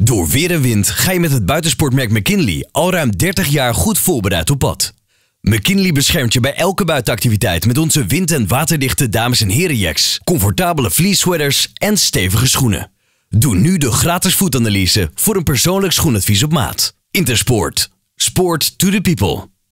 Door weer en wind ga je met het buitensportmerk McKinley al ruim 30 jaar goed voorbereid op pad. McKinley beschermt je bij elke buitenactiviteit met onze wind- en waterdichte dames- en herenjacks, comfortabele fleece en stevige schoenen. Doe nu de gratis voetanalyse voor een persoonlijk schoenadvies op maat. Intersport. Sport to the people.